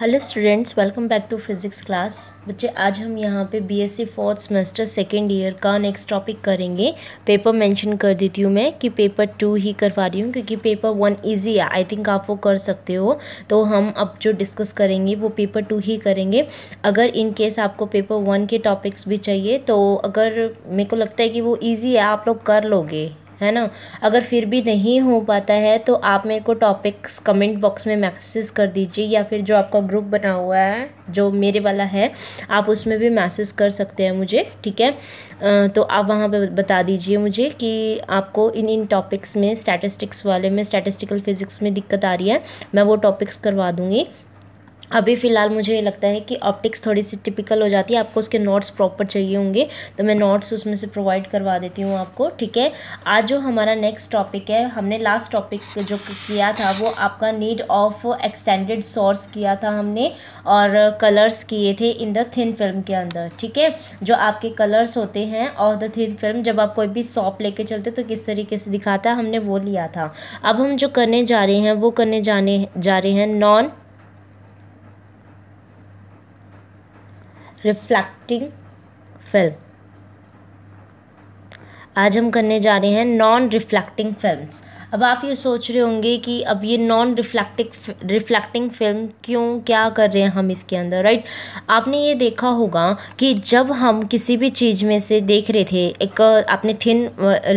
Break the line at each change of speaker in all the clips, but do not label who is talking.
hello students welcome back to physics class बच्चे आज हम यहाँ पे BSc fourth semester second year का नेक्स्ट टॉपिक करेंगे पेपर मेंशन कर देती हूँ मैं कि पेपर टू ही करवा रही हूँ क्योंकि पेपर वन इजी है आई थिंक आप वो कर सकते हो तो हम अब जो डिस्कस करेंगे वो पेपर टू ही करेंगे अगर इन केस आपको पेपर वन के टॉपिक्स भी चाहिए तो अगर मेरे को लगता है कि वो ईजी है आप लोग कर लोगे है ना अगर फिर भी नहीं हो पाता है तो आप मेरे को टॉपिक्स कमेंट बॉक्स में मैसेज कर दीजिए या फिर जो आपका ग्रुप बना हुआ है जो मेरे वाला है आप उसमें भी मैसेज कर सकते हैं मुझे ठीक है तो आप वहाँ पे बता दीजिए मुझे कि आपको इन इन टॉपिक्स में स्टैटिस्टिक्स वाले में स्टैटिस्टिकल फिज़िक्स में दिक्कत आ रही है मैं वो टॉपिक्स करवा दूँगी अभी फ़िलहाल मुझे ये लगता है कि ऑप्टिक्स थोड़ी सी टिपिकल हो जाती है आपको उसके नोट्स प्रॉपर चाहिए होंगे तो मैं नोट्स उसमें से प्रोवाइड करवा देती हूँ आपको ठीक है आज जो हमारा नेक्स्ट टॉपिक है हमने लास्ट टॉपिक जो किया था वो आपका नीड ऑफ एक्सटेंडेड सोर्स किया था हमने और कलर्स किए थे इन द थिन फिल्म के अंदर ठीक है जो आपके कलर्स होते हैं और द थिन फिल्म जब आप कोई भी सॉप लेके चलते तो किस तरीके से दिखाता है हमने वो लिया था अब हम जो करने जा रहे हैं वो करने जाने जा रहे हैं नॉन रिफ्लेक्टिंग फिल्म आज हम करने जा रहे हैं नॉन रिफ्लेक्टिंग फिल्म्स अब आप ये सोच रहे होंगे कि अब ये नॉन रिफ्लेक्टिव रिफ्लेक्टिंग फिल्म क्यों क्या कर रहे हैं हम इसके अंदर राइट आपने ये देखा होगा कि जब हम किसी भी चीज़ में से देख रहे थे एक आपने थिन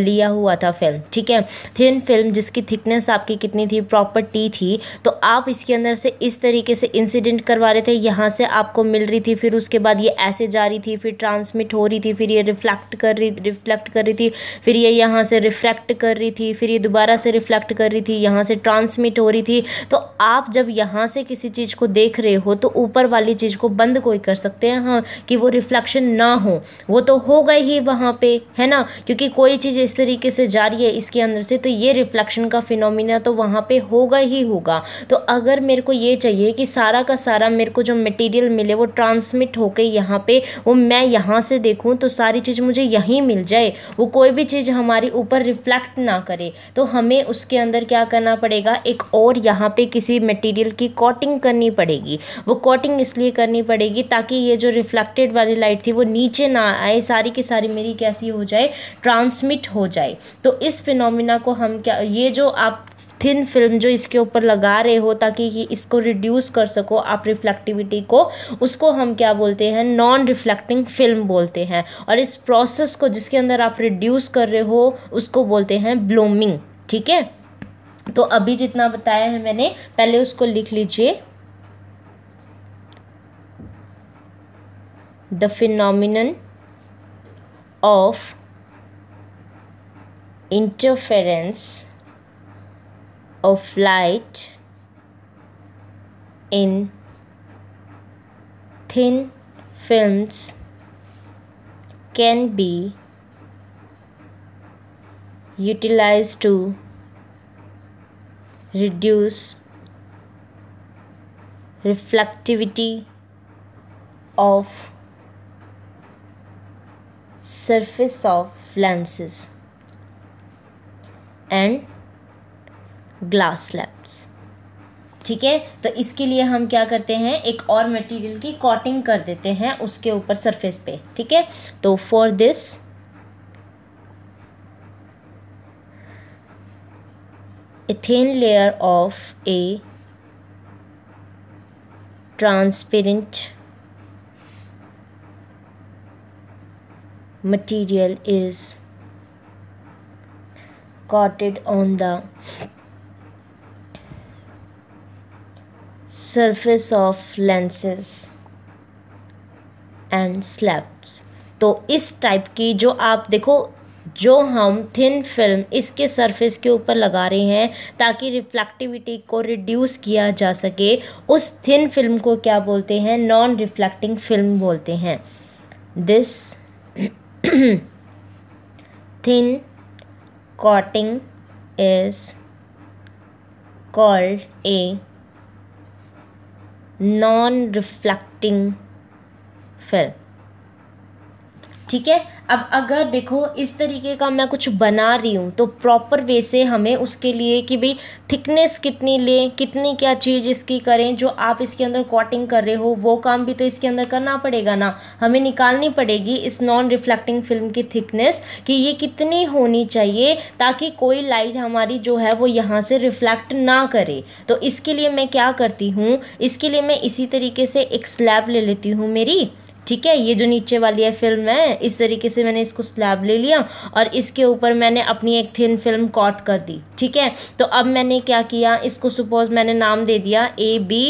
लिया हुआ था फिल्म ठीक है थिन फिल्म जिसकी थिकनेस आपकी कितनी थी प्रॉपर टी थी तो आप इसके अंदर से इस तरीके से इंसिडेंट करवा रहे थे यहाँ से आपको मिल रही थी फिर उसके बाद ये ऐसे जा रही थी फिर ट्रांसमिट हो रही थी फिर ये रिफ्लेक्ट कर रही रिफ्लेक्ट कर रही थी फिर ये यहाँ से रिफ्लेक्ट कर रही थी फिर ये दोबारा से रिफ्लेक्ट कर रही थी यहाँ से ट्रांसमिट हो रही थी तो आप जब यहाँ से किसी चीज़ को देख रहे हो तो ऊपर वाली चीज़ को बंद कोई कर सकते हैं हाँ कि वो रिफ्लेक्शन ना हो वो तो होगा ही वहाँ पे है ना क्योंकि कोई चीज़ इस तरीके से जा रही है इसके अंदर से तो ये रिफ्लेक्शन का फिनोमिना तो वहाँ पर होगा ही होगा तो अगर मेरे को ये चाहिए कि सारा का सारा मेरे को जो मटीरियल मिले वो ट्रांसमिट होकर यहाँ पे वो मैं यहाँ से देखूँ तो सारी चीज़ मुझे यहीं मिल जाए वो कोई भी चीज़ हमारी ऊपर रिफ्लेक्ट ना करे तो हमें हमें उसके अंदर क्या करना पड़ेगा एक और यहाँ पे किसी मटेरियल की कॉटिंग करनी पड़ेगी वो कॉटिंग इसलिए करनी पड़ेगी ताकि ये जो रिफ्लेक्टेड वाली लाइट थी वो नीचे ना आए सारी की सारी मेरी कैसी हो जाए ट्रांसमिट हो जाए तो इस फिनोमिना को हम क्या ये जो आप थिन फिल्म जो इसके ऊपर लगा रहे हो ताकि ये इसको रिड्यूस कर सको आप रिफ्लेक्टिविटी को उसको हम क्या बोलते हैं नॉन रिफ्लेक्टिंग फिल्म बोलते हैं और इस प्रोसेस को जिसके अंदर आप रिड्यूस कर रहे हो उसको बोलते हैं ब्लूमिंग ठीक है तो अभी जितना बताया है मैंने पहले उसको लिख लीजिए the phenomenon of interference of light in thin film can be utilized to reduce reflectivity of surface of lenses and glass slabs ठीक है तो इसके लिए हम क्या करते हैं एक और मटेरियल की कॉटिंग कर देते हैं उसके ऊपर सरफेस पे ठीक है तो for this a thin layer of a transparent material is coated on the surface of lenses and slabs तो इस टाइप की जो आप देखो जो हम थिन फिल्म इसके सरफेस के ऊपर लगा रहे हैं ताकि रिफ्लेक्टिविटी को रिड्यूस किया जा सके उस थिन फिल्म को क्या बोलते हैं नॉन रिफ्लेक्टिंग फिल्म बोलते हैं this thin coating is called a non reflecting film ठीक है अब अगर देखो इस तरीके का मैं कुछ बना रही हूँ तो प्रॉपर वे से हमें उसके लिए कि भाई थिकनेस कितनी लें कितनी क्या चीज़ इसकी करें जो आप इसके अंदर कॉटिंग कर रहे हो वो काम भी तो इसके अंदर करना पड़ेगा ना हमें निकालनी पड़ेगी इस नॉन रिफ्लेक्टिंग फिल्म की थिकनेस कि ये कितनी होनी चाहिए ताकि कोई लाइट हमारी जो है वो यहाँ से रिफ्लेक्ट ना करे तो इसके लिए मैं क्या करती हूँ इसके लिए मैं इसी तरीके से एक स्लैब ले लेती हूँ मेरी ठीक है ये जो नीचे वाली है फिल्म है इस तरीके से मैंने इसको स्लैब ले लिया और इसके ऊपर मैंने अपनी एक थिन फिल्म कॉट कर दी ठीक है तो अब मैंने क्या किया इसको सपोज मैंने नाम दे दिया ए बी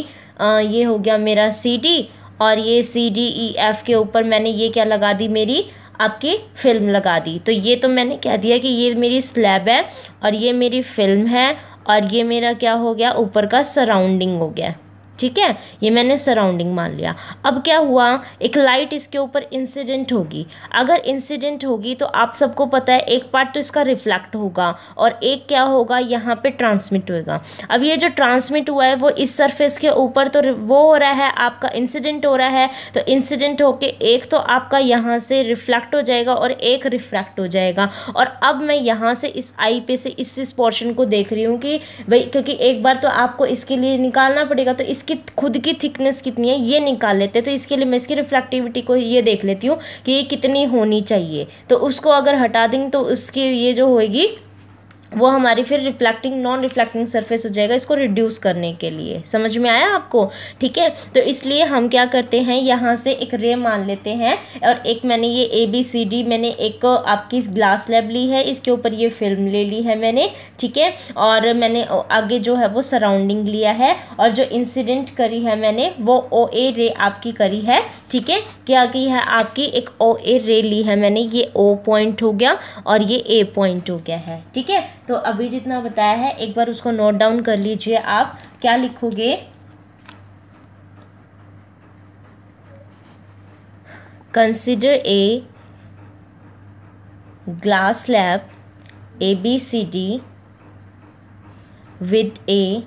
ये हो गया मेरा सी डी और ये सी डी ई एफ के ऊपर मैंने ये क्या लगा दी मेरी आपकी फ़िल्म लगा दी तो ये तो मैंने कह दिया कि ये मेरी स्लैब है और ये मेरी फ़िल्म है और ये मेरा क्या हो गया ऊपर का सराउंडिंग हो गया ठीक है ये मैंने सराउंडिंग मान लिया अब क्या हुआ एक लाइट इसके ऊपर इंसिडेंट होगी अगर इंसिडेंट होगी तो आप सबको पता है एक पार्ट तो इसका रिफ्लेक्ट होगा और एक क्या होगा यहाँ पे ट्रांसमिट होगा अब ये जो ट्रांसमिट हुआ है वो इस सरफेस के ऊपर तो वो हो रहा है आपका इंसिडेंट हो रहा है तो इंसिडेंट होके एक तो आपका यहाँ से रिफ्लेक्ट हो जाएगा और एक रिफ्लेक्ट हो जाएगा और अब मैं यहाँ से इस आई पे से इस इस पोर्शन को देख रही हूँ कि भाई क्योंकि एक बार तो आपको इसके लिए निकालना पड़ेगा तो इसके इसकी खुद की थिकनेस कितनी है ये निकाल लेते हैं तो इसके लिए मैं इसकी रिफ्लेक्टिविटी को ये देख लेती हूँ कि ये कितनी होनी चाहिए तो उसको अगर हटा देंगे तो उसकी ये जो होएगी वो हमारी फिर रिफ्लेक्टिंग नॉन रिफ्लेक्टिंग सरफेस हो जाएगा इसको रिड्यूस करने के लिए समझ में आया आपको ठीक है तो इसलिए हम क्या करते हैं यहाँ से एक रे मान लेते हैं और एक मैंने ये ए बी सी डी मैंने एक आपकी ग्लास लैब ली है इसके ऊपर ये फिल्म ले ली है मैंने ठीक है और मैंने आगे जो है वो सराउंडिंग लिया है और जो इंसिडेंट करी है मैंने वो ओ ए रे आपकी करी है ठीक है क्या की है आपकी एक ओ ए रे ली है मैंने ये ओ पॉइंट हो गया और ये ए पॉइंट हो गया है ठीक है तो अभी जितना बताया है एक बार उसको नोट डाउन कर लीजिए आप क्या लिखोगे consider a glass slab A B C D with a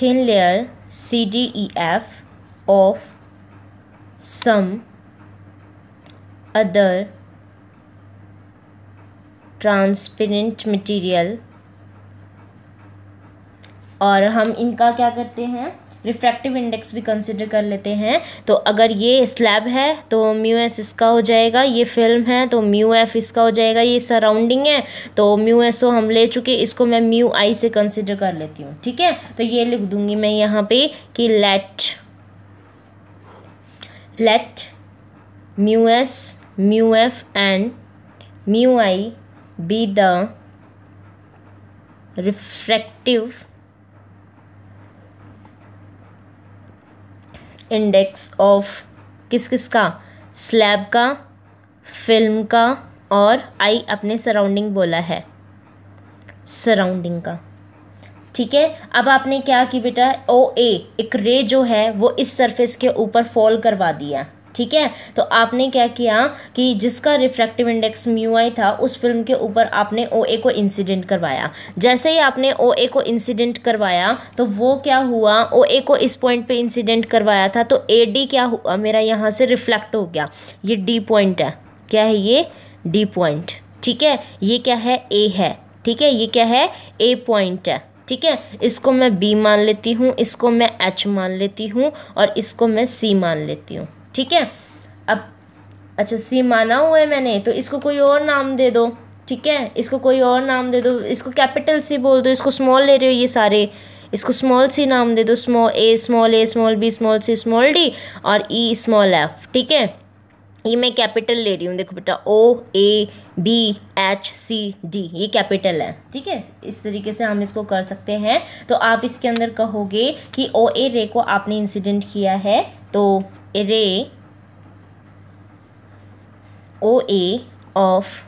thin layer C D E F of some other transparent material और हम इनका क्या करते हैं रिफ्रैक्टिव इंडेक्स भी कंसिडर कर लेते हैं तो अगर ये स्लैब है तो म्यू एस इसका हो जाएगा ये फिल्म है तो म्यू एफ इसका हो जाएगा ये सराउंडिंग है तो म्यू एस ओ हम ले चुके इसको मैं म्यू आई से कंसिडर कर लेती हूँ ठीक है तो ये लिख दूंगी मैं यहाँ पे कि let let mu S mu F and mu I be the refractive index of किस किस का स्लैब का फिल्म का और आई अपने सराउंडिंग बोला है सराउंडिंग का ठीक है अब आपने क्या की बेटा ओ ए एक रे जो है वो इस सरफेस के ऊपर फॉल करवा दिया ठीक है तो आपने क्या किया कि जिसका रिफ्रैक्टिव इंडेक्स म्यू आई था उस फिल्म के ऊपर आपने ओ ए को इंसिडेंट करवाया जैसे ही आपने ओ ए को इंसिडेंट करवाया तो वो क्या हुआ ओ ए को इस पॉइंट पे इंसिडेंट करवाया था तो ए डी क्या हुआ मेरा यहाँ से रिफ्लेक्ट हो गया ये डी पॉइंट है क्या है ये डी पॉइंट ठीक है ये क्या है ए है ठीक है ये क्या है ए पॉइंट है ठीक है इसको मैं बी मान लेती हूँ इसको मैं एच मान लेती हूँ और इसको मैं सी मान लेती हूँ ठीक है अब अच्छा सी माना हुआ है मैंने तो इसको कोई और नाम दे दो ठीक है इसको कोई और नाम दे दो इसको कैपिटल सी बोल दो इसको स्मॉल ले रहे हो ये सारे इसको स्मॉल सी नाम दे दो स्मॉल ए स्मॉल ए स्मॉल बी स्मॉल सी स्मॉल डी और ई स्मॉल एफ ठीक है ये मैं कैपिटल ले रही हूँ देखो बेटा O A B H C D ये कैपिटल है ठीक है इस तरीके से हम इसको कर सकते हैं तो आप इसके अंदर कहोगे कि ओ ए रे को आपने इंसिडेंट किया है तो array OA of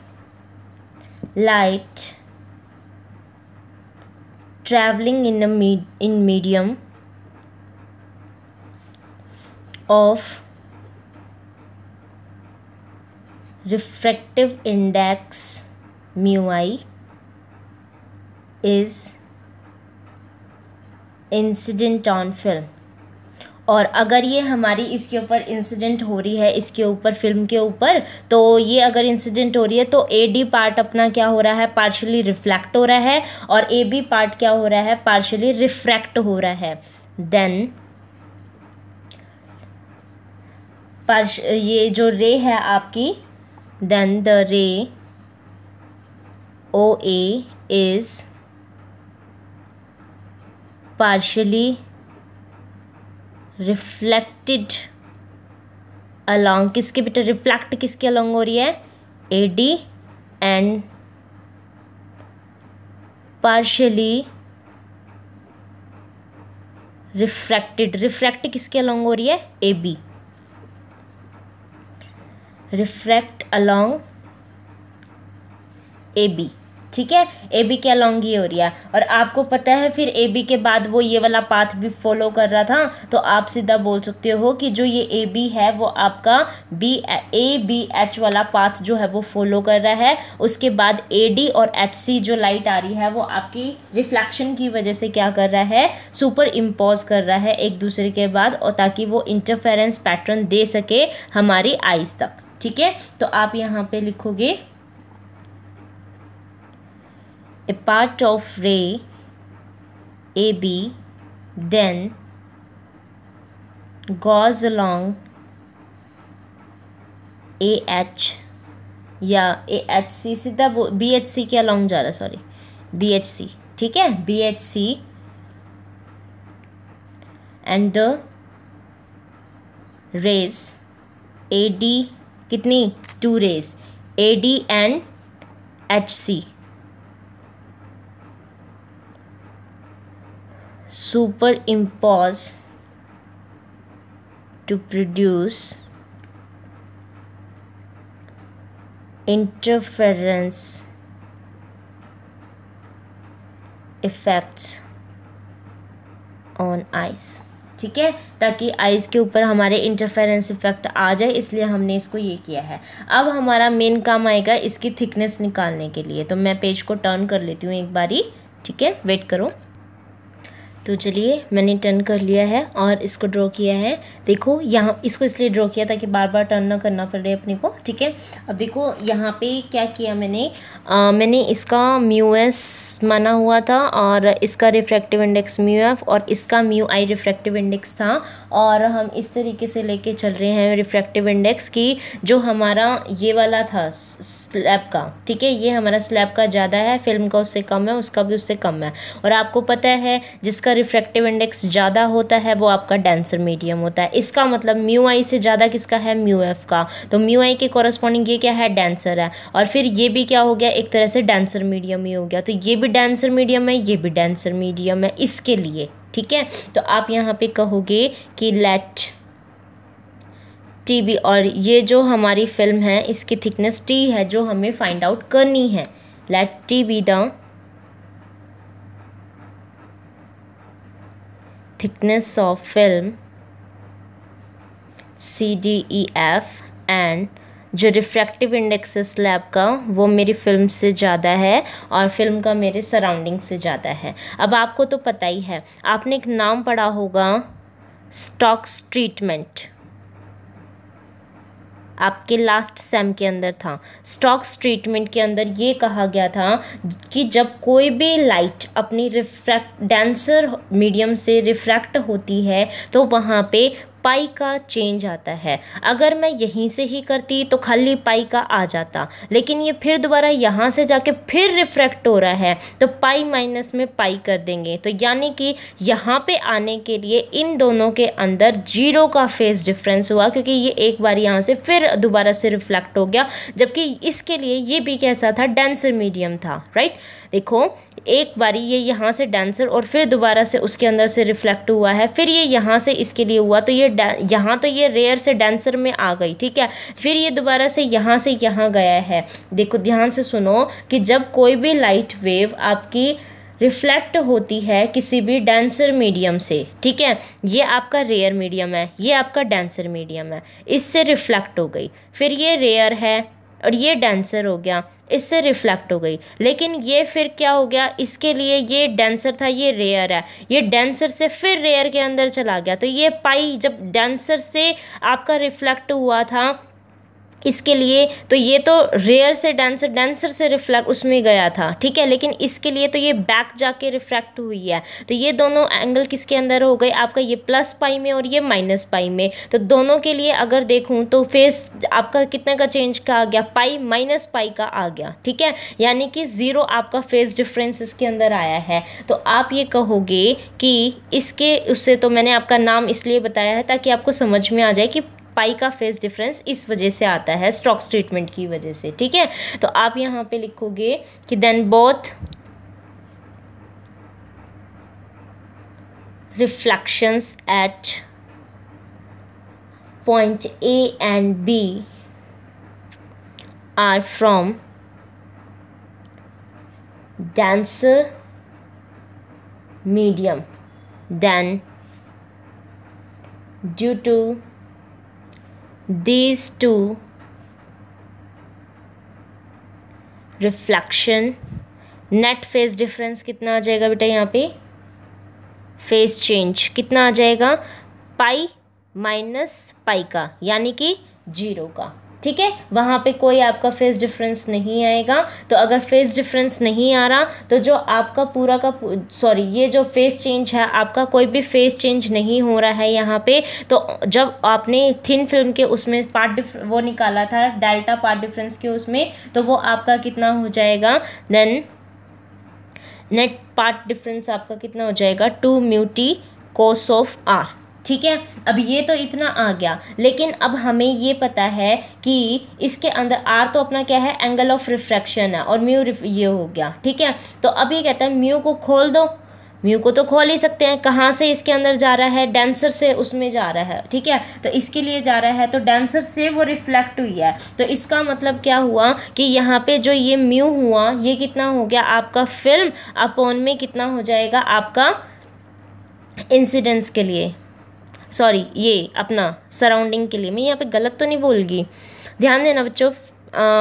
light traveling in the med in medium of refractive index mu i is incident on film और अगर ये हमारी इसके ऊपर इंसिडेंट हो रही है इसके ऊपर फिल्म के ऊपर तो ये अगर इंसिडेंट हो रही है तो ए डी पार्ट अपना क्या हो रहा है पार्शली रिफ्लेक्ट हो रहा है और ए बी पार्ट क्या हो रहा है पार्शली रिफ्रैक्ट हो रहा है देन पार्श ये जो रे है आपकी then the ray O A is partially reflected along किसके बेटा रिफ्लेक्ट किसके अलॉन्ग हो रही है A D and partially refracted refract किसके अलॉन्ग हो रही है A B refract along A B ठीक है ए बी के अलॉन्ग ये हो रही है और आपको पता है फिर ए बी के बाद वो ये वाला पाथ भी फॉलो कर रहा था तो आप सीधा बोल सकते हो कि जो ये ए बी है वो आपका बी ए बी एच वाला पाथ जो है वो फॉलो कर रहा है उसके बाद ए डी और एच सी जो लाइट आ रही है वो आपकी रिफ्लेक्शन की वजह से क्या कर रहा है सुपर इम्पोज कर रहा है एक दूसरे के बाद और ताकि वो इंटरफेरेंस पैटर्न दे सके हमारी आइज तक ठीक है तो आप यहाँ पे लिखोगे a part of ray AB then goes along AH या एच सी सीधा बी एच सी के अलॉन्ग जा रहा है सॉरी बी एच सी ठीक है B H C and the rays A D कितनी two rays A D and H C superimpose to produce interference effects on eyes ठीक है ताकि आइज़ के ऊपर हमारे इंटरफेरेंस इफेक्ट आ जाए इसलिए हमने इसको ये किया है अब हमारा मेन काम आएगा इसकी थिकनेस निकालने के लिए तो मैं पेज को टर्न कर लेती हूँ एक बारी ठीक है वेट करो तो चलिए मैंने टर्न कर लिया है और इसको ड्रॉ किया है देखो यहाँ इसको इसलिए ड्रॉ किया ताकि बार बार टर्न ना करना पड़े अपने को ठीक है अब देखो यहाँ पे क्या किया मैंने आ, मैंने इसका म्यू एस माना हुआ था और इसका रिफ्रैक्टिव इंडेक्स म्यू एफ और इसका म्यू आई रिफ्रैक्टिव इंडेक्स था और हम इस तरीके से लेके चल रहे हैं रिफ्रैक्टिव इंडेक्स की जो हमारा ये वाला था स्लैब का ठीक है ये हमारा स्लैब का ज़्यादा है फिल्म का उससे कम है उसका भी उससे कम है और आपको पता है जिसका जिसका रिफ्रैक्टिव इंडेक्स ज़्यादा होता है वो आपका डेंसर मीडियम होता है इसका मतलब म्यू आई से ज़्यादा किसका है म्यू एफ का तो म्यू आई के कॉरस्पॉन्डिंग ये क्या है डेंसर है और फिर ये भी क्या हो गया एक तरह से डेंसर मीडियम ही हो गया तो ये भी डेंसर मीडियम है ये भी डेंसर मीडियम है इसके लिए ठीक है तो आप यहाँ पे कहोगे कि लेट टी बी और ये जो हमारी फिल्म है इसकी थिकनेस टी है जो हमें फाइंड आउट करनी है let T be the thickness of film C D E F and जो रिफ्रैक्टिव इंडेक्स है स्लैब का वो मेरी फिल्म से ज़्यादा है और फिल्म का मेरे सराउंडिंग से ज़्यादा है अब आपको तो पता ही है आपने एक नाम पढ़ा होगा स्टॉक्स ट्रीटमेंट आपके लास्ट सेम के अंदर था स्टॉक्स ट्रीटमेंट के अंदर ये कहा गया था कि जब कोई भी लाइट अपनी रिफ्रैक्ट डेंसर मीडियम से रिफ्रैक्ट होती है तो वहाँ पे पाई का चेंज आता है अगर मैं यहीं से ही करती तो खाली पाई का आ जाता लेकिन ये फिर दोबारा यहाँ से जाके फिर रिफ्रैक्ट हो रहा है तो पाई माइनस में पाई कर देंगे तो यानी कि यहाँ पे आने के लिए इन दोनों के अंदर जीरो का फेस डिफरेंस हुआ क्योंकि ये एक बार यहाँ से फिर दोबारा से रिफ्लेक्ट हो गया जबकि इसके लिए ये भी कैसा था डेंसर मीडियम था राइट देखो एक बारी ये यहाँ से डांसर और फिर दोबारा से उसके अंदर से रिफ्लेक्ट हुआ है फिर ये यहाँ से इसके लिए हुआ तो ये यहाँ तो ये रेयर से डांसर में आ गई ठीक है फिर ये दोबारा से यहाँ से यहाँ गया है देखो ध्यान से सुनो कि जब कोई भी लाइट वेव आपकी रिफ्लेक्ट होती है किसी भी डांसर मीडियम से ठीक है ये आपका रेयर मीडियम है ये आपका डांसर मीडियम है इससे रिफ्लेक्ट हो गई फिर ये रेयर है और ये डांसर हो गया इससे रिफ्लेक्ट हो गई लेकिन ये फिर क्या हो गया इसके लिए ये डेंसर था ये रेयर है ये डेंसर से फिर रेयर के अंदर चला गया तो ये पाई जब डेंसर से आपका रिफ्लेक्ट हुआ था इसके लिए तो ये तो रेयर से डेंसर डेंसर से रिफ्लेक्ट उसमें गया था ठीक है लेकिन इसके लिए तो ये बैक जाके रिफ्लेक्ट हुई है तो ये दोनों एंगल किसके अंदर हो गए आपका ये प्लस पाई में और ये माइनस पाई में तो दोनों के लिए अगर देखूँ तो फेस आपका कितने का चेंज का आ गया पाई माइनस पाई का आ गया ठीक है यानी कि ज़ीरो आपका फेस डिफ्रेंस इसके अंदर आया है तो आप ये कहोगे कि इसके उससे तो मैंने आपका नाम इसलिए बताया है ताकि आपको समझ में आ जाए कि पाई का फेस डिफरेंस इस वजह से आता है स्टॉक्स ट्रीटमेंट की वजह से ठीक है तो आप यहाँ पे लिखोगे कि then both reflections at point A and B are from dense medium then due to these two reflection net phase difference कितना आ जाएगा बेटा यहाँ पे फेस चेंज कितना आ जाएगा पाई माइनस पाई का यानी कि जीरो का ठीक है वहाँ पे कोई आपका फेस डिफरेंस नहीं आएगा तो अगर फेस डिफरेंस नहीं आ रहा तो जो आपका पूरा का सॉरी ये जो फेस चेंज है आपका कोई भी फेस चेंज नहीं हो रहा है यहाँ पे तो जब आपने थिन फिल्म के उसमें पार्ट वो निकाला था डेल्टा पार्ट डिफरेंस के उसमें तो वो आपका कितना हो जाएगा देन नेट पार्ट डिफरेंस आपका कितना हो जाएगा two mu T cos of R ठीक है अब ये तो इतना आ गया लेकिन अब हमें ये पता है कि इसके अंदर आर तो अपना क्या है एंगल ऑफ रिफ्रैक्शन है और म्यू ये हो गया ठीक है तो अब ये कहता है म्यू को खोल दो म्यू को तो खोल ही सकते हैं कहाँ से इसके अंदर जा रहा है डेंसर से उसमें जा रहा है ठीक है तो इसके लिए जा रहा है तो डेंसर से वो रिफ्लेक्ट हुई है तो इसका मतलब क्या हुआ कि यहाँ पे जो ये म्यू हुआ ये कितना हो गया आपका फिल्म अपॉन में कितना हो जाएगा आपका इंसिडेंस के लिए सॉरी ये अपना सराउंडिंग के लिए मैं यहाँ पे गलत तो नहीं बोलगी ध्यान देना बच्चों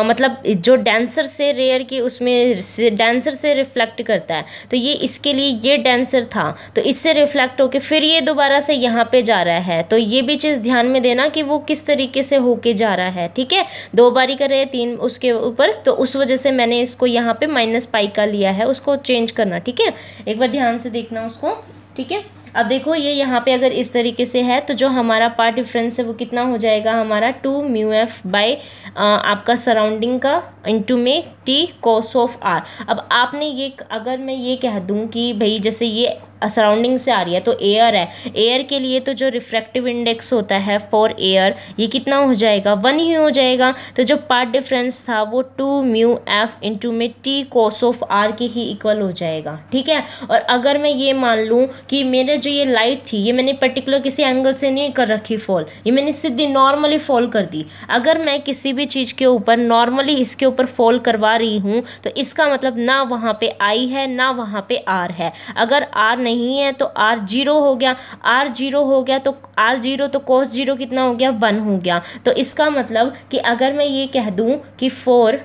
मतलब जो डांसर से रेयर की उसमें से, डांसर से रिफ्लेक्ट करता है तो ये इसके लिए ये डांसर था तो इससे रिफ्लेक्ट होके फिर ये दोबारा से यहाँ पे जा रहा है तो ये भी चीज़ ध्यान में देना कि वो किस तरीके से होके जा रहा है ठीक है दो बारी कर रहे हैं तीन उसके ऊपर तो उस वजह से मैंने इसको यहाँ पर माइनस पाई का लिया है उसको चेंज करना ठीक है एक बार ध्यान से देखना उसको ठीक है अब देखो ये यहाँ पे अगर इस तरीके से है तो जो हमारा पार्ट डिफरेंस है वो कितना हो जाएगा हमारा टू म्यू एफ बाई आपका सराउंडिंग का इंटू में टी कॉस ऑफ आर अब आपने ये अगर मैं ये कह दूँ कि भाई जैसे ये सराउंडिंग से आ रही है तो एयर है एयर के लिए तो जो रिफ्रैक्टिव इंडेक्स होता है फॉर एयर ये कितना हो जाएगा वन ही हो जाएगा तो जो पार्ट डिफरेंस था वो टू म्यू एफ इंटू में टी कोस ऑफ आर के ही इक्वल हो जाएगा ठीक है और अगर मैं ये मान लूँ कि मेरे जो ये लाइट थी ये मैंने पर्टिकुलर किसी एंगल से नहीं कर रखी फॉल ये मैंने सीधी नॉर्मली फॉल कर दी अगर मैं किसी भी चीज़ के ऊपर नॉर्मली इसके ऊपर फॉल करवा रही हूँ तो इसका मतलब ना वहाँ पर आई है ना वहाँ पर आर है अगर आर नहीं नहीं है तो आर जीरो हो गया आर जीरो हो गया तो आर जीरो तो कोस जीरो कितना हो गया वन हो गया तो इसका मतलब कि अगर मैं ये कह दूं कि for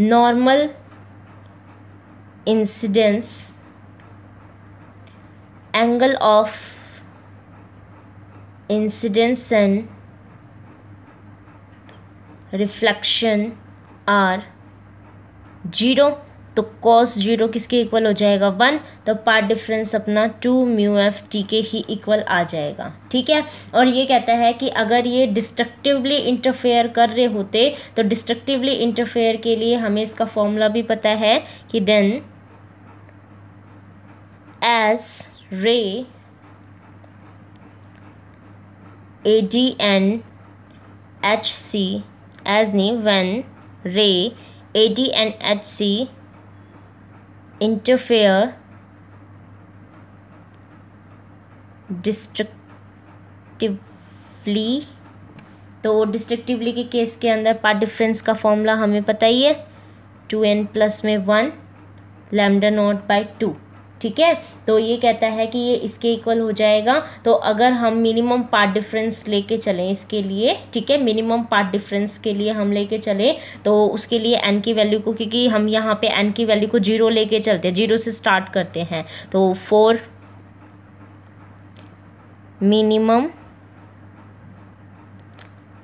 normal incidence angle of incidence and reflection are zero तो कॉस जीरो किसके इक्वल हो जाएगा वन तो पार्ट डिफरेंस अपना टू म्यू एफ टी के ही इक्वल आ जाएगा ठीक है और ये कहता है कि अगर ये डिस्ट्रक्टिवली इंटरफेयर कर रहे होते तो डिस्ट्रक्टिवली इंटरफेयर के लिए हमें इसका फॉर्मूला भी पता है कि then as ray N H as नी HC ray A D N H C interfere destructively तो डिस्ट्रक्टिवली के केस के अंदर पार्ट डिफरेंस का फॉर्मूला हमें पता ही है टू एन प्लस में one lambda not by two ठीक है तो ये कहता है कि ये इसके इक्वल हो जाएगा तो अगर हम मिनिमम पार्ट डिफरेंस लेके चलें इसके लिए ठीक है मिनिमम पार्ट डिफरेंस के लिए हम लेके चले तो उसके लिए एन की वैल्यू को क्योंकि हम यहाँ पे एन की वैल्यू को जीरो लेके चलते हैं जीरो से स्टार्ट करते हैं तो for minimum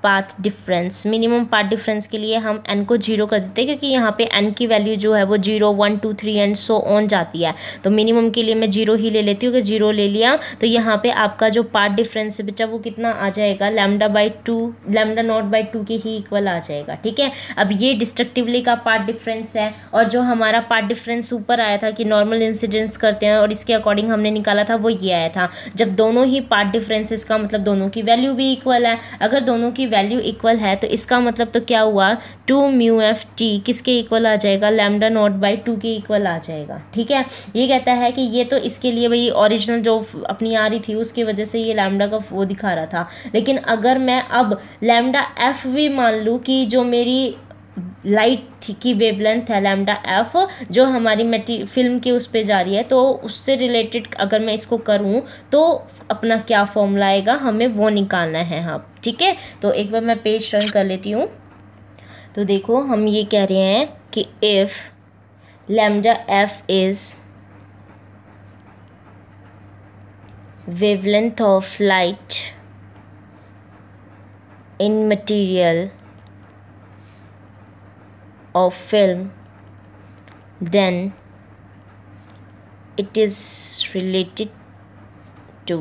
path difference minimum path difference के लिए हम एन को जीरो कर देते हैं क्योंकि यहाँ पे एन की वैल्यू जो है वो zero one two three and so on जाती है तो मिनिमम के लिए मैं जीरो ही ले लेती हूँ कि जीरो ले लिया तो यहाँ पे आपका जो पार्ट डिफरेंस है बच्चा वो कितना आ जाएगा lambda by two lambda not by two के ही इक्वल आ जाएगा ठीक है अब ये डिस्ट्रक्टिवली का पार्ट डिफरेंस है और जो हमारा पार्ट डिफरेंस ऊपर आया था कि नॉर्मल इंसिडेंट्स करते हैं और इसके अकॉर्डिंग हमने निकाला था वो ये आया था जब दोनों ही पार्ट डिफरेंसेस का मतलब दोनों की वैल्यू भी इक्वल है अगर दोनों की वैल्यू इक्वल है तो इसका मतलब तो क्या हुआ टू म्यू एफ टी किसके इक्वल आ जाएगा लैमडा नॉट बाई टू के इक्वल आ जाएगा ठीक है ये कहता है कि ये तो इसके लिए भाई ओरिजिनल जो अपनी आ रही थी उसकी वजह से ये लैमडा का वो दिखा रहा था लेकिन अगर मैं अब लैमडा एफ भी मान लूँ कि जो मेरी लाइट थी की लेंथ है लैमडा एफ जो हमारी मेटी फिल्म के उस पर जा रही है तो उससे रिलेटेड अगर मैं इसको करूँ तो अपना क्या फॉर्मूला आएगा हमें वो निकालना है हाँ ठीक है तो एक बार मैं पेज रन कर लेती हूँ तो देखो हम ये कह रहे हैं कि if lambda F is wavelength of light in material of film then it is related to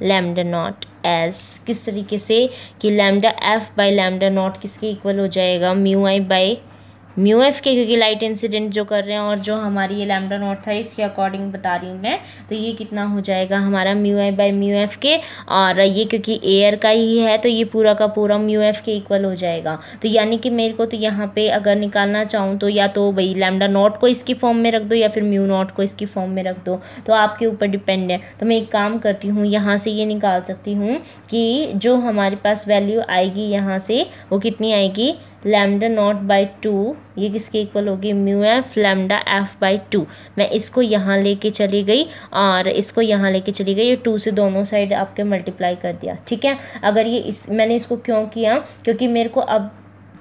lambda not as किस तरीके से कि lambda f by lambda not किसके इक्वल हो जाएगा mu I by mu F के क्योंकि लाइट इंसिडेंट जो कर रहे हैं और जो हमारी ये लैमडा नोट था इसके अकॉर्डिंग बता रही हूँ मैं तो ये कितना हो जाएगा हमारा mu I by mu F के और ये क्योंकि एयर का ही है तो ये पूरा का पूरा म्यू एफ के इक्वल हो जाएगा तो यानी कि मेरे को तो यहाँ पे अगर निकालना चाहूँ तो या तो भाई लैमडा नोट को इसकी फॉर्म में रख दो या फिर म्यू नोट को इसकी फॉर्म में रख दो तो आपके ऊपर डिपेंड है तो मैं एक काम करती हूँ यहाँ से ये निकाल सकती हूँ कि जो हमारे पास वैल्यू आएगी यहाँ से वो कितनी आएगी लैमडा नॉट बाई टू ये किसके इक्वल होगी mu F lambda F by two मैं इसको यहाँ लेके चली गई और इसको यहाँ लेके चली गई ये टू से दोनों साइड आपके मल्टीप्लाई कर दिया ठीक है अगर ये इस मैंने इसको क्यों किया क्योंकि मेरे को अब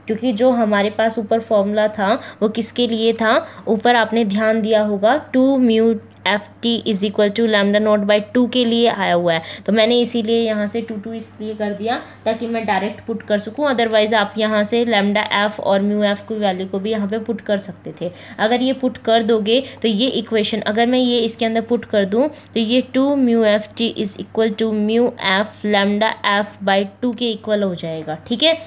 क्योंकि जो हमारे पास ऊपर फॉर्मूला था वो किसके लिए था ऊपर आपने ध्यान दिया होगा two mu F T is equal to lambda not by two के लिए आया हुआ है तो मैंने इसीलिए यहाँ से टू टू इसलिए कर दिया ताकि मैं डायरेक्ट पुट कर सकूँ अदरवाइज़ आप यहाँ से लैमडा एफ और म्यू एफ की वैल्यू को भी यहाँ पे पुट कर सकते थे अगर ये पुट कर दोगे तो ये इक्वेशन अगर मैं ये इसके अंदर पुट कर दूँ तो ये two mu F T is equal to mu F lambda F by two के इक्वल हो जाएगा ठीक है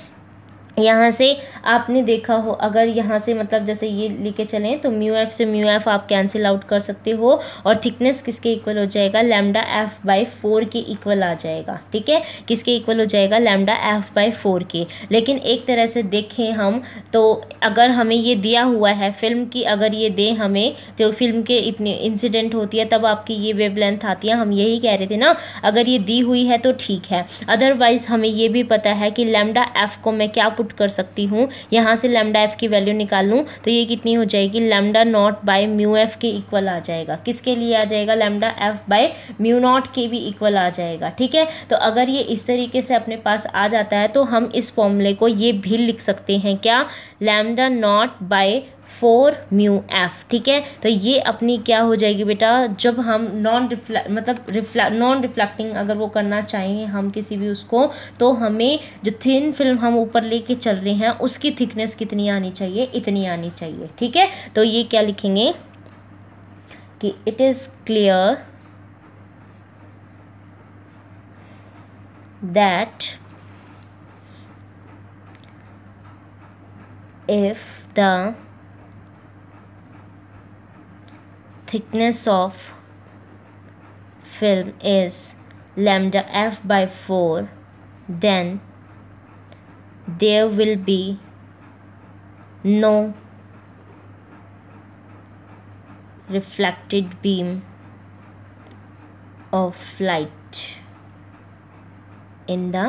यहाँ से आपने देखा हो अगर यहाँ से मतलब जैसे ये लेके चलें तो म्यू एफ से म्यू एफ आप कैंसिल आउट कर सकते हो और थिकनेस किसके इक्वल हो जाएगा लैमडा एफ बाई फोर के इक्वल आ जाएगा ठीक है किसके इक्वल हो जाएगा लैमडा एफ बाई फोर के लेकिन एक तरह से देखें हम तो अगर हमें ये दिया हुआ है फिल्म की अगर ये दें हमें तो फिल्म के इतने इंसिडेंट होती है तब आपकी ये वेब लेंथ आती है हम यही कह रहे थे ना अगर ये दी हुई है तो ठीक है अदरवाइज़ हमें ये भी पता है कि लैमडा एफ को मैं क्या पुट कर सकती हूँ यहाँ से लेमडा एफ की वैल्यू निकाल लूँ तो ये कितनी हो जाएगी lambda not by mu F के इक्वल आ जाएगा किसके लिए आ जाएगा lambda F by mu not के भी इक्वल आ जाएगा ठीक है तो अगर ये इस तरीके से अपने पास आ जाता है तो हम इस फॉर्मूले को ये भी लिख सकते हैं क्या lambda not by four mu F ठीक है तो ये अपनी क्या हो जाएगी बेटा जब हम नॉन रिफ्लेक्ट मतलब रिफ्लेक्ट नॉन रिफ्लेक्टिंग अगर वो करना चाहेंगे हम किसी भी उसको तो हमें जो थिन फिल्म हम ऊपर लेके चल रहे हैं उसकी थिकनेस कितनी आनी चाहिए इतनी आनी चाहिए ठीक है तो ये क्या लिखेंगे कि it is clear that if the thickness of film is lambda f by 4 then there will be no reflected beam of light in the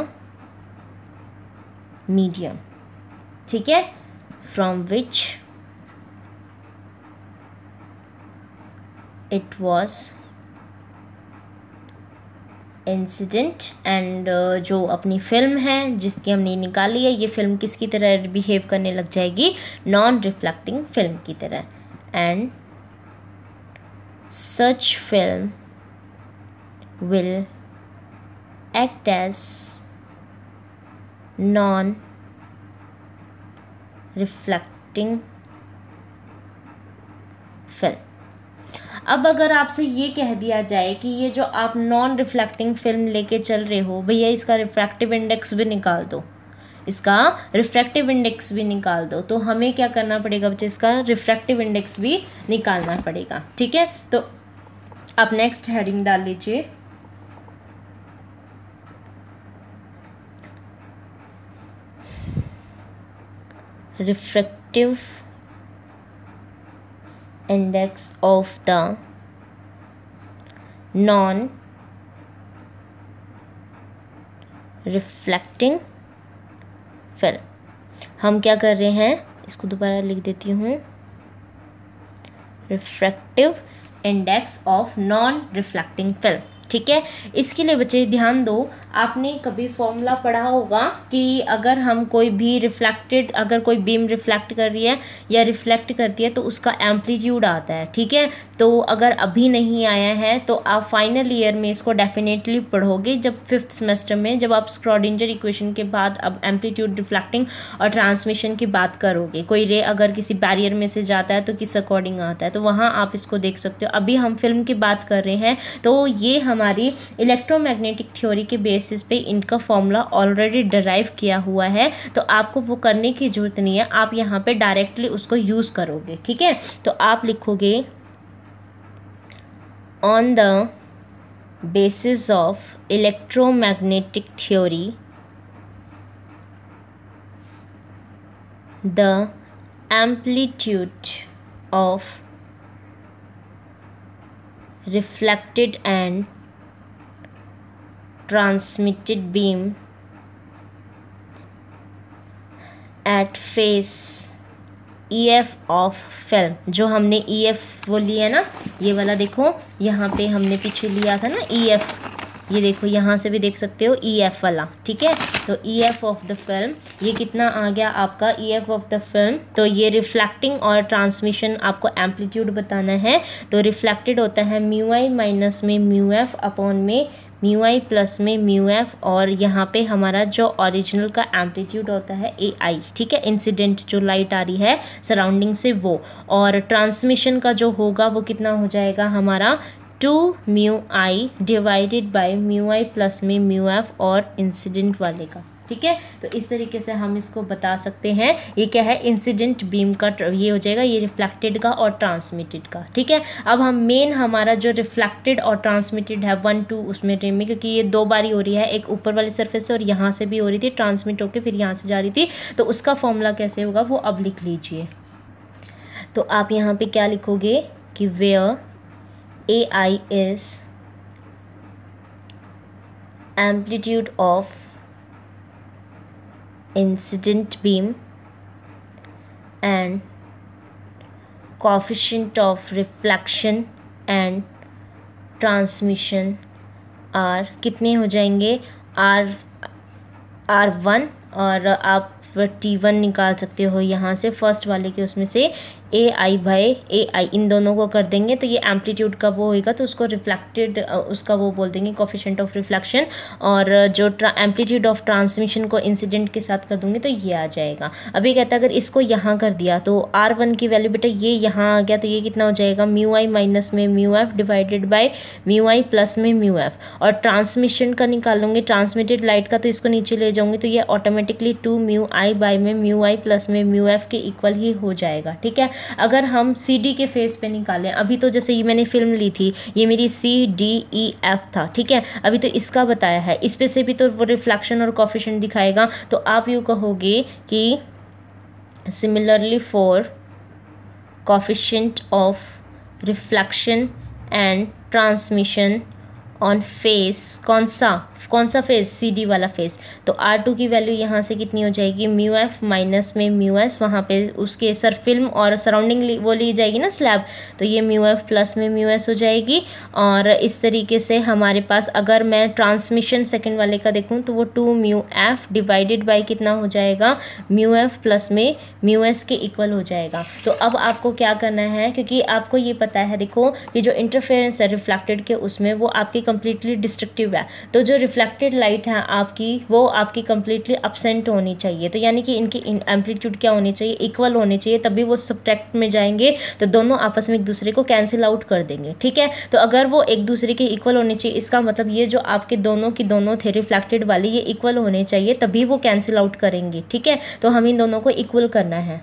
medium ठीक है which it was incident and uh, जो अपनी film है जिसकी हमने निकाली है ये फिल्म किसकी तरह बिहेव करने लग जाएगी नॉन रिफ्लेक्टिंग फिल्म की तरह and such film will act as non reflecting अब अगर आपसे ये कह दिया जाए कि ये जो आप नॉन रिफ्लेक्टिंग फिल्म लेके चल रहे हो भैया इसका रिफ्रैक्टिव इंडेक्स भी निकाल दो इसका रिफ्रैक्टिव इंडेक्स भी निकाल दो तो हमें क्या करना पड़ेगा बच्चे इसका रिफ्रैक्टिव इंडेक्स भी निकालना पड़ेगा ठीक है तो आप नेक्स्ट हेडिंग डाल लीजिए refractive index of the non reflecting film हम क्या कर रहे हैं इसको दोबारा लिख देती हूँ refractive index of non reflecting film ठीक है इसके लिए बच्चे ध्यान दो आपने कभी फॉर्मूला पढ़ा होगा कि अगर हम कोई भी रिफ्लेक्टेड अगर कोई बीम रिफ्लेक्ट कर रही है या रिफ्लेक्ट करती है तो उसका एम्पलीट्यूड आता है ठीक है तो अगर अभी नहीं आया है तो आप फाइनल ईयर में इसको डेफिनेटली पढ़ोगे जब फिफ्थ सेमेस्टर में जब आप स्क्रॉडिंजर इक्वेशन के बाद अब एम्पलीट्यूड रिफ्लेक्टिंग और ट्रांसमिशन की बात करोगे कोई रे अगर किसी बैरियर में से जाता है तो किस अकॉर्डिंग आता है तो वहाँ आप इसको देख सकते हो अभी हम फिल्म की बात कर रहे हैं तो ये हम हमारी इलेक्ट्रोमैग्नेटिक थ्योरी के बेसिस पे इनका फॉर्मूला ऑलरेडी डराइव किया हुआ है तो आपको वो करने की ज़रूरत नहीं है आप यहाँ पे डायरेक्टली उसको यूज़ करोगे ठीक है तो आप लिखोगे on the basis of electromagnetic theory the amplitude of reflected and transmitted beam at face E F of film जो हमने ई e एफ वो लिया ना ये वाला देखो यहाँ पे हमने पीछे लिया था ना ई e एफ ये देखो यहाँ से भी देख सकते हो ई e एफ वाला ठीक है तो E F of the film ये कितना आ गया आपका E F of the film तो ये रिफ्लेक्टिंग और ट्रांसमिशन आपको एम्पलीट्यूड बताना है तो रिफ्लेक्टेड होता है म्यू आई माइनस में म्यू एफ अपॉन में म्यू आई प्लस में म्यू एफ और यहाँ पे हमारा जो ओरिजिनल का एम्पलीट्यूड होता है ए आई ठीक है इंसिडेंट जो लाइट आ रही है सराउंडिंग से वो और ट्रांसमिशन का जो होगा वो कितना हो जाएगा हमारा two mu I divided by mu I plus में म्यू एफ और इंसिडेंट वाले का ठीक है तो इस तरीके से हम इसको बता सकते हैं ये क्या है इंसिडेंट बीम का ये हो जाएगा ये रिफ्लेक्टेड का और ट्रांसमिटेड का ठीक है अब हम मेन हमारा जो रिफ्लेक्टेड और ट्रांसमिटेड है वन टू उसमें रेम में क्योंकि ये दो बारी हो रही है एक ऊपर वाली सर्फेस से और यहाँ से भी हो रही थी ट्रांसमिट होकर फिर यहाँ से जा रही थी तो उसका फॉर्मूला कैसे होगा वो अब लिख लीजिए तो आप यहाँ पर क्या लिखोगे कि where A I as amplitude of incident beam and coefficient of reflection and transmission are कितने हो जाएंगे आर आर वन और आप टी वन निकाल सकते हो यहाँ से फर्स्ट वाले के उसमें से ए आई बाय ए आई इन दोनों को कर देंगे तो ये एम्पलीट्यूड का वो होएगा तो उसको रिफ्लेक्टेड उसका वो बोल देंगे कॉफिशेंट ऑफ रिफ्लेक्शन और जो एम्पलीट्यूड ऑफ ट्रांसमिशन को इंसिडेंट के साथ कर दूंगी तो ये आ जाएगा अभी कहता है अगर इसको यहाँ कर दिया तो आर वन की वैल्यू बेटा ये यहाँ आ गया तो ये कितना हो जाएगा म्यू आई माइनस में mu F divided by mu I plus में म्यू एफ और ट्रांसमिशन का निकालूंगी ट्रांसमिटेड लाइट का तो इसको नीचे ले जाऊंगी तो ये automatically two mu I by में म्यू आई प्लस में म्यू एफ के इक्वल ही हो जाएगा ठीक है अगर हम सी डी के फेस पे निकालें अभी तो जैसे ये मैंने फिल्म ली थी ये मेरी सी डी ई एफ था ठीक है अभी तो इसका बताया है इस पे से भी तो वो रिफ्लेक्शन और कॉफिशेंट दिखाएगा तो आप यूँ कहोगे कि similarly for coefficient of reflection and transmission on face कौन सा कौन सा फेस सी डी वाला फेस तो आर टू की वैल्यू यहाँ से कितनी हो जाएगी म्यू एफ माइनस में म्यू एस वहाँ पे उसके सर फिल्म और सराउंडिंग वो ली जाएगी ना स्लैब तो ये म्यू एफ प्लस में म्यू एस हो जाएगी और इस तरीके से हमारे पास अगर मैं ट्रांसमिशन सेकेंड वाले का देखूँ तो वो two mu F divided by कितना हो जाएगा म्यू एफ प्लस में म्यू एस के इक्वल हो जाएगा तो अब आपको क्या करना है क्योंकि आपको ये पता है देखो कि जो इंटरफेरेंस है रिफ्लेक्टेड के उसमें वो आपकी कंप्लीटली डिस्ट्रक्टिव है तो जो रिफ्लेक्टेड लाइट है आपकी वो आपकी कम्प्लीटली अपसेंट होनी चाहिए तो यानी कि इनकी एम्पलीट्यूड क्या होनी चाहिए इक्वल होनी चाहिए तभी वो सब्ट्रैक्ट में जाएंगे तो दोनों आपस में एक दूसरे को कैंसिल आउट कर देंगे ठीक है तो अगर वो एक दूसरे के इक्वल होने चाहिए इसका मतलब ये जो आपके दोनों की दोनों थे रिफ्लेक्टेड वाली ये इक्वल होने चाहिए तभी वो कैंसिल आउट करेंगे ठीक है तो हम इन दोनों को इक्वल करना है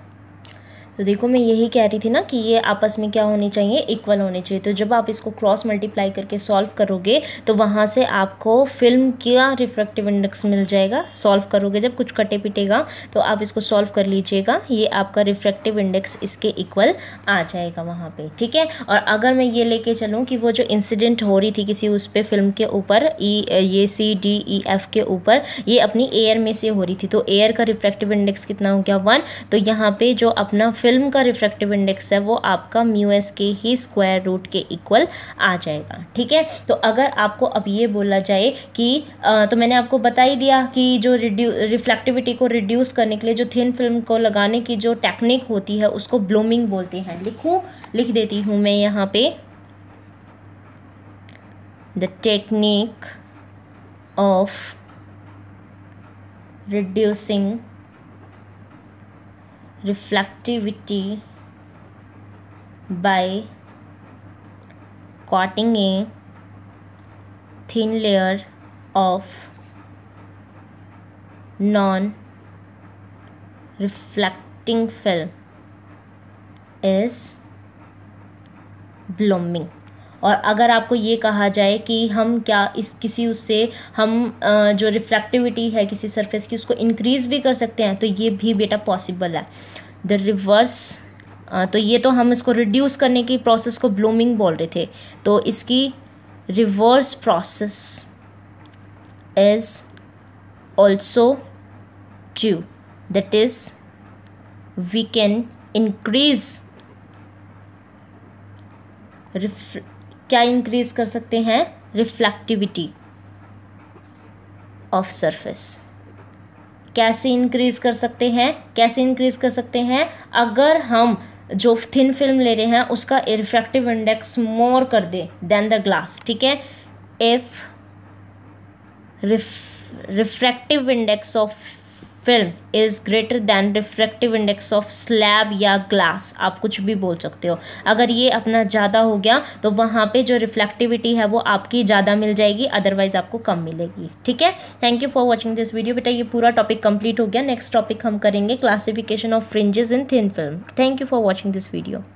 तो देखो मैं यही कह रही थी ना कि ये आपस में क्या होने चाहिए इक्वल होने चाहिए तो जब आप इसको क्रॉस मल्टीप्लाई करके सॉल्व करोगे तो वहाँ से आपको फिल्म का रिफ्रैक्टिव इंडेक्स मिल जाएगा सॉल्व करोगे जब कुछ कटे पिटेगा तो आप इसको सॉल्व कर लीजिएगा ये आपका रिफ्रैक्टिव इंडेक्स इसके इक्वल आ जाएगा वहाँ पर ठीक है और अगर मैं ये लेके चलूँ कि वो जो इंसिडेंट हो रही थी किसी उस पर फिल्म के ऊपर ई e, ये सी डी ई एफ के ऊपर ये अपनी एयर में से हो रही थी तो एयर का रिफ्रैक्टिव इंडेक्स कितना हो गया वन तो यहाँ पर जो अपना फिल्म का रिफ्रैक्टिव इंडेक्स है वो आपका म्यू एस के ही स्क्वायर रूट के इक्वल आ जाएगा ठीक है तो अगर आपको अब ये बोला जाए कि आ, तो मैंने आपको बता ही दिया कि जो रिड्यू रिफ्लेक्टिविटी को रिड्यूस करने के लिए जो थिन फिल्म को लगाने की जो टेक्निक होती है उसको ब्लूमिंग बोलते हैं लिखूँ लिख देती हूँ मैं यहाँ पे the technique of reducing reflectivity by coating a thin layer of non reflecting film is blooming और अगर आपको ये कहा जाए कि हम क्या इस किसी उससे हम जो रिफ्लेक्टिविटी है किसी सरफेस की उसको इंक्रीज़ भी कर सकते हैं तो ये भी बेटा पॉसिबल है द रिवर्स uh, तो ये तो हम इसको रिड्यूस करने की प्रोसेस को ब्लूमिंग बोल रहे थे तो इसकी reverse process is also true that is we can increase क्या इंक्रीज कर सकते हैं रिफ्लेक्टिविटी ऑफ सरफेस कैसे इंक्रीज़ कर सकते हैं कैसे इंक्रीज़ कर सकते हैं अगर हम जो थिन फिल्म ले रहे हैं उसका रिफ्रैक्टिव इंडेक्स मोर कर दे देन द ग्लास ठीक है if refractive index of film is greater than refractive index of slab या ग्लास आप कुछ भी बोल सकते हो अगर ये अपना ज़्यादा हो गया तो वहाँ पे जो रिफ्लेक्टिविटी है वो आपकी ज़्यादा मिल जाएगी अदरवाइज़ आपको कम मिलेगी ठीक है thank you for watching this video बेटा ये पूरा टॉपिक कंप्लीट हो गया नेक्स्ट टॉपिक हम करेंगे classification of fringes in thin film thank you for watching this video